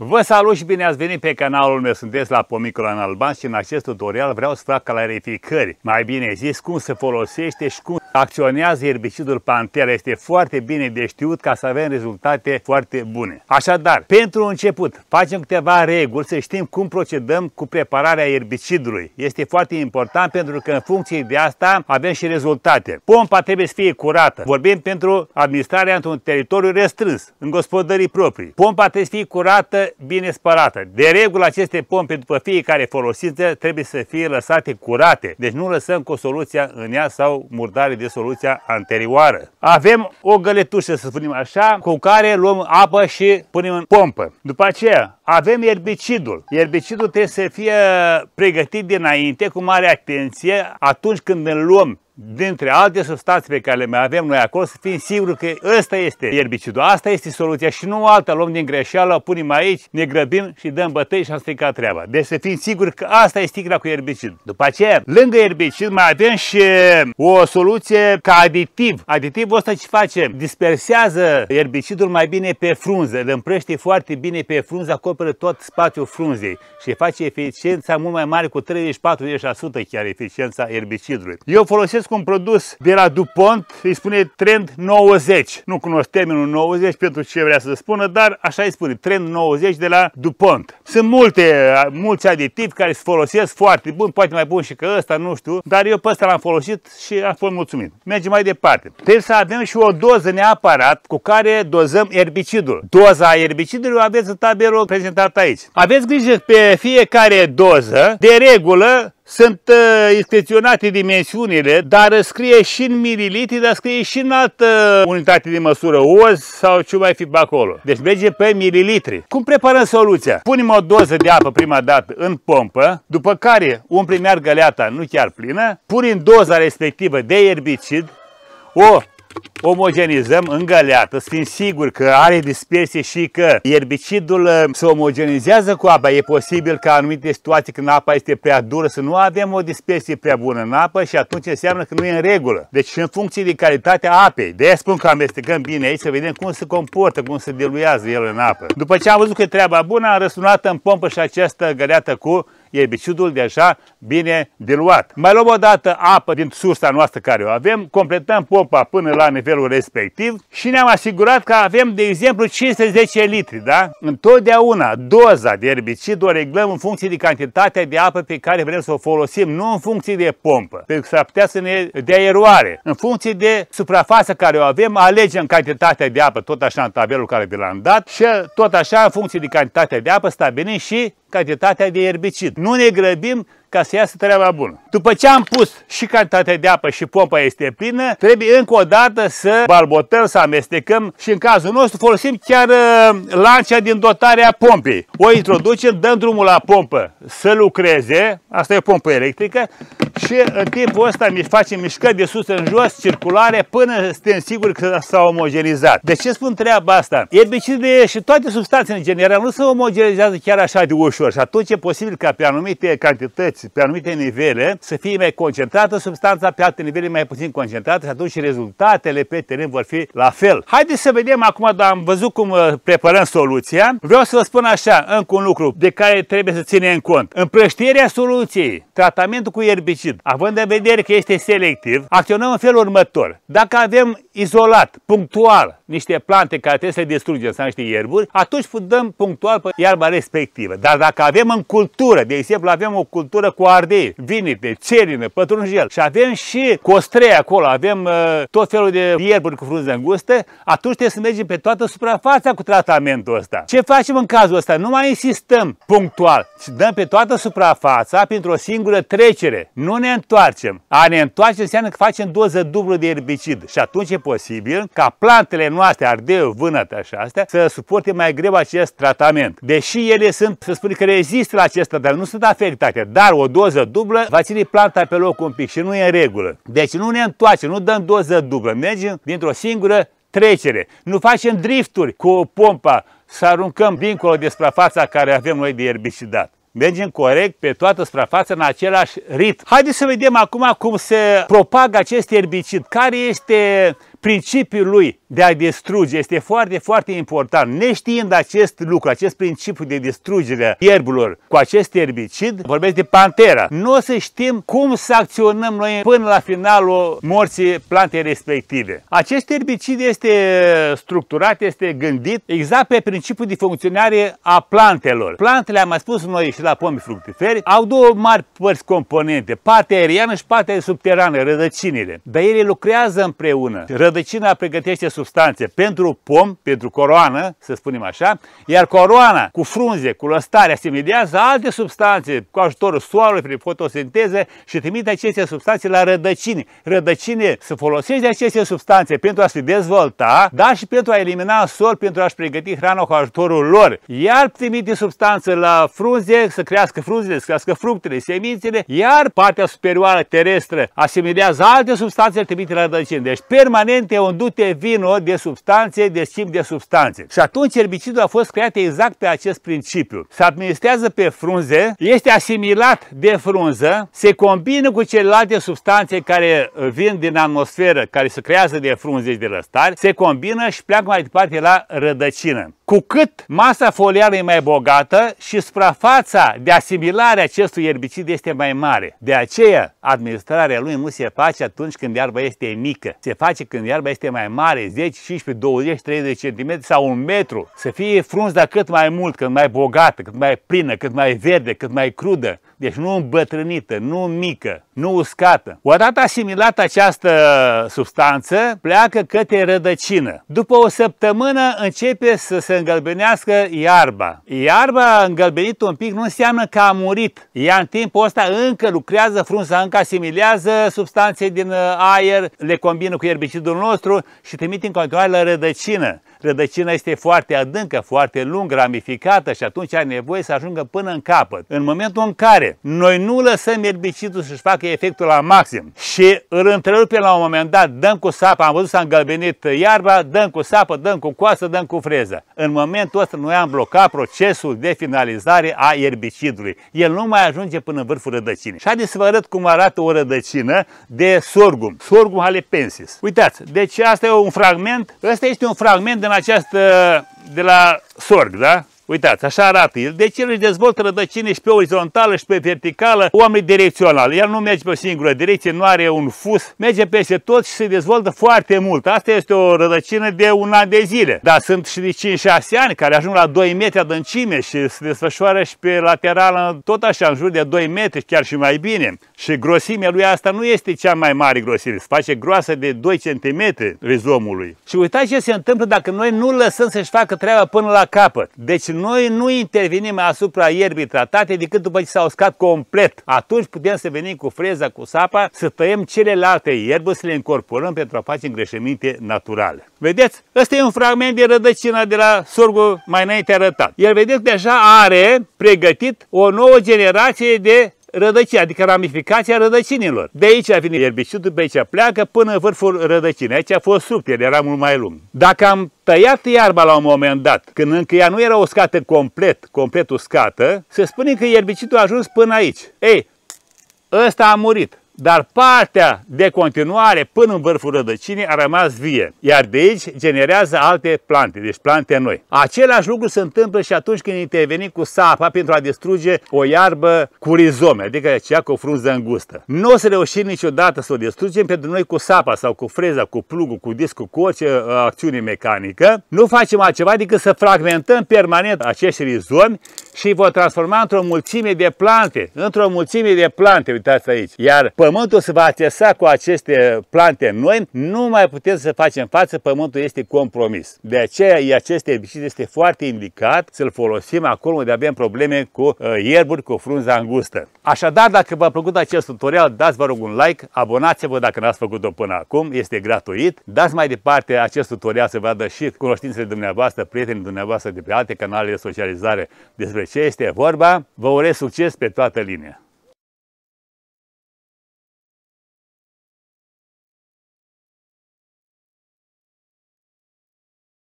Vă salut și bine ați venit pe canalul meu, sunteți la Pomicul în Alban și în acest tutorial vreau să fac clarificări, mai bine zis, cum se folosește și cum acționează erbicidul Pantera este foarte bine de știut ca să avem rezultate foarte bune. Așadar, pentru început, facem câteva reguli să știm cum procedăm cu prepararea erbicidului. Este foarte important pentru că în funcție de asta avem și rezultate. Pompa trebuie să fie curată. Vorbim pentru administrarea într-un teritoriu restrâns, în gospodării proprii. Pompa trebuie să fie curată, bine spălată. De regulă, aceste pompe după fiecare folosință trebuie să fie lăsate curate. Deci nu lăsăm cu soluția în ea sau murdare de soluția anterioară. Avem o găletușă, să spunem așa, cu care luăm apă și punem în pompă. După aceea, avem erbicidul. Erbicidul trebuie să fie pregătit dinainte cu mare atenție atunci când îl luăm dintre alte substanțe pe care le mai avem noi acolo, să fim siguri că ăsta este erbicidul, asta este soluția și nu alta luăm din greșeală, o punem aici, ne grăbim și dăm bătăi și am stricat treaba. Deci să fim siguri că asta este sticla cu erbicid. După aceea, lângă erbicid mai avem și o soluție ca aditiv. Aditivul ăsta ce face? Dispersează erbicidul mai bine pe frunză, îl împrăște foarte bine pe frunză, acoperă tot spațiul frunzei și face eficiența mult mai mare cu 30-40% chiar eficiența erbicidului. Eu folosesc cunosc un produs de la DuPont, îi spune Trend 90. Nu cunosc termenul 90 pentru ce vrea să spună, dar așa îi spune, Trend 90 de la DuPont. Sunt multe, mulți aditivi care se folosesc foarte bun, poate mai bun și că ăsta, nu știu, dar eu pe ăsta l-am folosit și am fost mulțumit. Mergem mai departe. Trebuie să avem și o doză neapărat cu care dozăm erbicidul. Doza erbicidului aveți în tabelul prezentat aici. Aveți grijă pe fiecare doză, de regulă, sunt uh, inscripționate dimensiunile, dar scrie și în mililitri, dar scrie și în altă uh, unitate de măsură, oz sau ce mai fi pe acolo. Deci merge pe mililitri. Cum preparăm soluția? Punem o doză de apă prima dată în pompă, după care umplem iar găleata, nu chiar plină, punem doza respectivă de erbicid, o omogenizăm în găleată, fiind sigur că are dispersie și că erbicidul uh, se omogenizează cu apa. E posibil ca anumite situații când apa este prea dură să nu avem o dispersie prea bună în apă și atunci înseamnă că nu e în regulă. Deci în funcție de calitatea apei. De spun că amestecăm bine aici să vedem cum se comportă, cum se diluează el în apă. După ce am văzut că e treaba bună, am răsunat în pompă și această găleată cu biciudul deja bine diluat. Mai luăm o dată apă din sursa noastră care o avem, completăm pompa până la nivelul respectiv și ne-am asigurat că avem, de exemplu, 510 litri, da? Întotdeauna doza de erbicid o reglăm în funcție de cantitatea de apă pe care vrem să o folosim, nu în funcție de pompă, pentru că s-ar putea să ne dea eroare. În funcție de suprafața care o avem, alegem cantitatea de apă, tot așa în tabelul care vi l-am dat și tot așa, în funcție de cantitatea de apă, stabilim și cantitatea de erbicid. Nu ne grăbim ca să iasă treaba bună. După ce am pus și cantitatea de apă și pompa este plină, trebuie încă o dată să balbotăm, să amestecăm și în cazul nostru folosim chiar uh, lancia din dotarea pompei. O introducem, dăm drumul la pompă să lucreze, asta e o pompă electrică, și uh, timpul ăsta face mișcări de sus în jos, circulare, până suntem siguri că s-a omogenizat. De ce spun treaba asta? Erbicide și toate substanțele în general nu se omogenizează chiar așa de ușor și atunci e posibil ca pe anumite cantități, pe anumite nivele, să fie mai concentrată substanța, pe alte nivele mai puțin concentrată și atunci rezultatele pe teren vor fi la fel. Haideți să vedem acum, dar am văzut cum uh, preparăm soluția. Vreau să vă spun așa, încă un lucru de care trebuie să ținem cont. Împrăștierea soluției, tratamentul cu erbicide, acid, Având în vedere că este selectiv, acționăm în felul următor. Dacă avem izolat, punctual, niște plante care trebuie să le distrugem sau niște ierburi, atunci dăm punctual pe iarba respectivă. Dar dacă avem în cultură, de exemplu avem o cultură cu ardei, vinite, cerină, pătrunjel și avem și costrei acolo, avem uh, tot felul de ierburi cu frunze îngustă, atunci trebuie să mergem pe toată suprafața cu tratamentul ăsta. Ce facem în cazul ăsta? Nu mai insistăm punctual, ci dăm pe toată suprafața printr-o singură trecere. Nu ne întoarcem. A ne întoarce înseamnă că facem doză dublă de erbicid și atunci e posibil ca plantele noastre, ardeu, vânătă și astea, să suporte mai greu acest tratament. Deși ele sunt, să spun că rezistă la acest tratament, nu sunt afectate, dar o doză dublă va ține planta pe loc un pic și nu e în regulă. Deci nu ne întoarcem, nu dăm doză dublă, mergem dintr-o singură trecere. Nu facem drifturi cu pompa să aruncăm dincolo de suprafața care avem noi de erbicidat mergem corect pe toată suprafața în același ritm. Haideți să vedem acum cum se propagă acest erbicid, care este principiul lui de a distruge este foarte, foarte important. Neștiind acest lucru, acest principiu de distrugere ierbilor cu acest erbicid, vorbesc de pantera, nu o să știm cum să acționăm noi până la finalul morții plantei respective. Acest erbicid este structurat, este gândit exact pe principiul de funcționare a plantelor. Plantele, am spus noi și la pomi fructiferi, au două mari părți componente, partea aeriană și partea subterană, rădăcinile. Dar ele lucrează împreună rădăcina pregătește substanțe pentru pom, pentru coroană, să spunem așa, iar coroana cu frunze, cu lăstare, asimilează alte substanțe cu ajutorul soarelui, prin fotosinteză și trimite aceste substanțe la rădăcini. Rădăcine să folosești aceste substanțe pentru a se dezvolta, dar și pentru a elimina sol, pentru a-și pregăti hrana cu ajutorul lor. Iar trimite substanțe la frunze, să crească frunzele, să crească fructele, semințele, iar partea superioară terestră asimilează alte substanțe, trimite la rădăcini. Deci permanent elemente undute, vino de substanțe, de schimb de substanțe. Și atunci herbicidul a fost creat exact pe acest principiu. Se administrează pe frunze, este asimilat de frunză, se combină cu celelalte substanțe care vin din atmosferă, care se creează de frunze și de răstari, se combină și pleacă mai departe la rădăcină. Cu cât masa foliară e mai bogată și suprafața de asimilare a acestui erbicid este mai mare. De aceea, administrarea lui nu se face atunci când iarba este mică, se face când iarba este mai mare, 10, 15, 20, 30 cm sau un metru. Să fie frunza cât mai mult, cât mai bogată, cât mai plină, cât mai verde, cât mai crudă deci nu îmbătrânită, nu mică, nu uscată. Odată asimilată această substanță, pleacă către rădăcină. După o săptămână începe să se îngălbenească iarba. Iarba îngălbenită un pic nu înseamnă că a murit. Ea în timpul ăsta încă lucrează, frunza încă asimilează substanțe din uh, aer, le combină cu erbicidul nostru și trimite în continuare la rădăcină. Rădăcina este foarte adâncă, foarte lung, ramificată și atunci are nevoie să ajungă până în capăt. În momentul în care mare. Noi nu lăsăm erbicidul să-și facă efectul la maxim și îl întrerupem la un moment dat, dăm cu sapă, am văzut s-a îngălbenit iarba, dăm cu sapă, dăm cu coasă, dăm cu freză. În momentul ăsta noi am blocat procesul de finalizare a erbicidului. El nu mai ajunge până în vârful rădăcinii. Și haideți să vă arăt cum arată o rădăcină de sorgum? Sorgum halepensis. Uitați, deci asta e un fragment, ăsta este un fragment din această, de la sorg, da? Uitați, așa arată el. Deci el își dezvoltă rădăcini și pe orizontală și pe verticală, direcțional. El nu merge pe o singură direcție, nu are un fus, merge peste tot și se dezvoltă foarte mult. Asta este o rădăcină de un an de zile. Dar sunt și de 5-6 ani care ajung la 2 metri adâncime și se desfășoară și pe laterală tot așa, în jur de 2 metri, chiar și mai bine. Și grosimea lui asta nu este cea mai mare grosime, se face groasă de 2 cm rizomului. Și uitați ce se întâmplă dacă noi nu lăsăm să-și facă treaba până la capăt. Deci noi nu intervenim asupra ierbii tratate decât după ce s-a uscat complet. Atunci putem să venim cu freza, cu sapa, să tăiem celelalte ierbi, să le incorporăm pentru a face îngreșăminte naturale. Vedeți? Ăsta e un fragment de rădăcină de la sorgul mai înainte arătat. El, vedeți, deja are pregătit o nouă generație de rădăcini, adică ramificația rădăcinilor. De aici vine erbicidul, de aici pleacă până în vârful rădăcinii. Aici a fost el era mult mai lung. Dacă am tăiat iarba la un moment dat, când încă ea nu era uscată complet, complet uscată, se spune că erbicidul a ajuns până aici. Ei, ăsta a murit dar partea de continuare până în vârful rădăcinii a rămas vie, iar de aici generează alte plante, deci plante noi. Același lucru se întâmplă și atunci când intervenim cu sapa pentru a distruge o iarbă cu rizome, adică cea cu o frunză îngustă. Nu o să reușim niciodată să o distrugem pentru noi cu sapa sau cu freza, cu plugul, cu discul, cu orice uh, acțiune mecanică. Nu facem altceva decât să fragmentăm permanent acești rizomi și îi vor transforma într-o mulțime de plante, într-o mulțime de plante, uitați aici. Iar pământul se va atesa cu aceste plante noi, nu mai putem să facem față, pământul este compromis. De aceea acest erbicid este foarte indicat să-l folosim acolo unde avem probleme cu uh, ierburi, cu frunza îngustă. Așadar, dacă v-a plăcut acest tutorial, dați vă rog un like, abonați-vă dacă n-ați făcut-o până acum, este gratuit. Dați mai departe acest tutorial să vadă și cunoștințele dumneavoastră, prietenii dumneavoastră de pe alte canale de socializare despre ce este vorba. Vă urez succes pe toată linia!